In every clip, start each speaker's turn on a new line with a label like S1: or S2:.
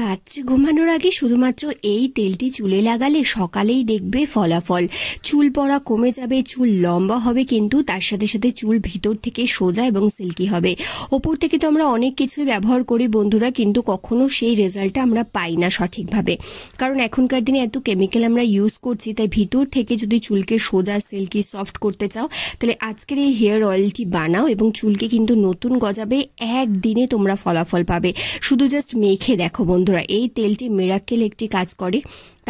S1: রাত্রে ঘুমানোর আগে শুধুমাত্র এই তেলটি চুলে লাগালে সকালেই দেখবে ফলাফল চুল পড়া কমে যাবে চুল লম্বা হবে কিন্তু তার সাথে সাথে চুল ভিতর থেকে সোজা এবং সিল্কি হবে ওপর থেকে তো আমরা অনেক কিছুই ব্যবহার করি বন্ধুরা কিন্তু কখনো সেই রেজাল্টটা আমরা পাই না সঠিকভাবে কারণ এখনকার দিনে এত কেমিক্যাল আমরা ইউজ করছি তাই ভিতর থেকে যদি চুলকে সোজা সিল্কি সফট করতে চাও তাহলে আজকের এই হেয়ার অয়েলটি বানাও এবং চুলকে কিন্তু নতুন গজাবে একদিনে তোমরা ফলাফল পাবে শুধু জাস্ট মেখে দেখো বন্ধুরা এই তেলটি মেরাক্কেল একটি কাজ করে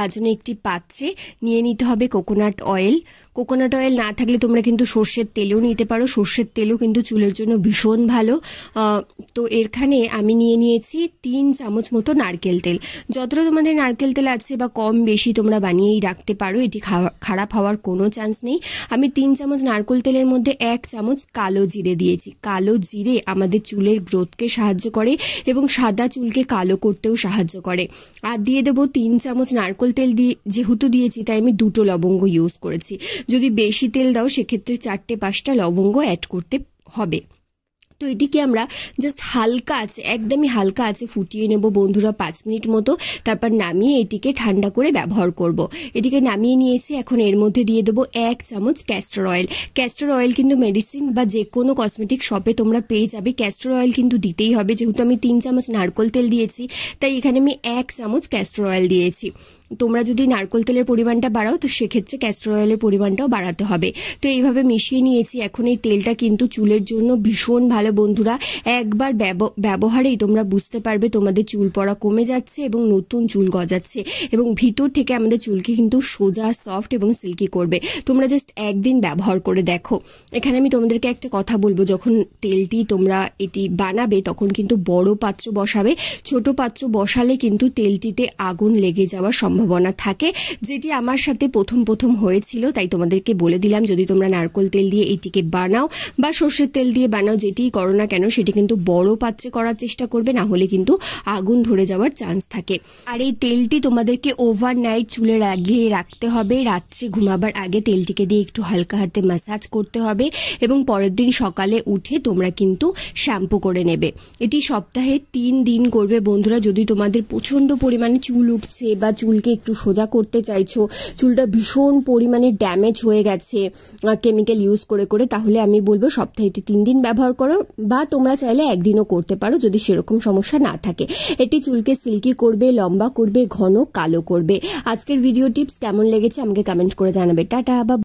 S1: তার জন্য একটি পাত্রে নিয়ে নিতে হবে কোকোনাট অয়েল কোকোনাট অয়েল না থাকলে তোমরা কিন্তু সর্ষের তেলেও নিতে পারো সর্ষের তেলও কিন্তু চুলের জন্য ভীষণ ভালো তো এখানে আমি নিয়ে নিয়েছি তিন চামচ মতো নারকেল তেল যতটা তোমাদের নারকেল তেল আছে বা কম বেশি তোমরা বানিয়েই রাখতে পারো এটি খারাপ হওয়ার কোনো চান্স নেই আমি তিন চামচ নারকেল তেলের মধ্যে এক চামচ কালো জিরে দিয়েছি কালো জিরে আমাদের চুলের গ্রোথকে সাহায্য করে এবং সাদা চুলকে কালো করতেও সাহায্য করে আর দিয়ে দেবো তিন চামচ নারকেল তেল দিয়ে যেহেতু দিয়েছি তাই আমি দুটো লবঙ্গ ইউজ করেছি যদি বেশি তেল দাও সেক্ষেত্রে চারটে পাঁচটা লবঙ্গ অ্যাড করতে হবে তো এটিকে আমরা জাস্ট হালকা আছে একদমই হালকা আছে ফুটিয়ে নেব বন্ধুরা পাঁচ মিনিট মতো তারপর নামিয়ে এটিকে ঠান্ডা করে ব্যবহার করব। এটিকে নামিয়ে নিয়েছি এখন এর মধ্যে দিয়ে দেবো এক চামচ ক্যাস্টর অয়েল ক্যাস্টর অয়েল কিন্তু মেডিসিন বা যে কোনো কসমেটিক শপে তোমরা পেয়ে যাবে ক্যাস্টর অয়েল কিন্তু দিতেই হবে যেহেতু আমি তিন চামচ নারকোল তেল দিয়েছি তাই এখানে আমি এক চামচ ক্যাস্টর অয়েল দিয়েছি তোমরা যদি নারকোল তেলের পরিমাণটা বাড়াও তো সেক্ষেত্রে ক্যাস্টর অয়েলের পরিমাণটাও বাড়াতে হবে তো এইভাবে মিশিয়ে নিয়েছি এখন এই তেলটা কিন্তু চুলের জন্য ভীষণ ভালো বন্ধুরা একবার ব্যবহারেই তোমরা বুঝতে পারবে তোমাদের চুল পড়া কমে যাচ্ছে এবং নতুন চুল গজাচ্ছে এবং ভিতর থেকে আমাদের চুলকে কিন্তু সোজা সফট এবং সিল্কি করবে তোমরা জাস্ট একদিন ব্যবহার করে দেখো এখানে আমি তোমাদেরকে একটা কথা বলবো যখন তেলটি তোমরা এটি বানাবে তখন কিন্তু বড় পাত্র বসাবে ছোট পাত্র বসালে কিন্তু তেলটিতে আগুন লেগে যাওয়ার সম্ভব সম্ভাবনা থাকে যেটি আমার সাথে প্রথম প্রথম হয়েছিল তাই তোমাদেরকে বলে দিলাম যদি তোমরা নারকোল তেল দিয়ে এটিকে বানাও বা সর্ষের তেল দিয়ে বানাও যেটি করো না কেন সেটি কিন্তু বড় পাত্রে করার চেষ্টা করবে না হলে কিন্তু আগুন ধরে যাওয়ার চান্স থাকে আর এই তেলটি তোমাদেরকে ওভারনাইট চুলে লাগিয়ে রাখতে হবে রাত্রে ঘুমাবার আগে তেলটিকে দিয়ে একটু হালকা হাতে ম্যাসাজ করতে হবে এবং পরের দিন সকালে উঠে তোমরা কিন্তু শ্যাম্পু করে নেবে এটি সপ্তাহে তিন দিন করবে বন্ধুরা যদি তোমাদের প্রচণ্ড পরিমাণে চুল উঠছে বা চুলকে একটু সোজা করতে চাইছো চুলটা ভীষণ পরিমাণে ড্যামেজ হয়ে গেছে কেমিক্যাল ইউজ করে করে তাহলে আমি বলবো সপ্তাহে এটি তিন দিন ব্যবহার করো বা তোমরা চাইলে একদিনও করতে পারো যদি সেরকম সমস্যা না থাকে এটি চুলকে সিল্কি করবে লম্বা করবে ঘন কালো করবে আজকের ভিডিও টিপস কেমন লেগেছে আমাকে কমেন্ট করে জানাবে টাটা বা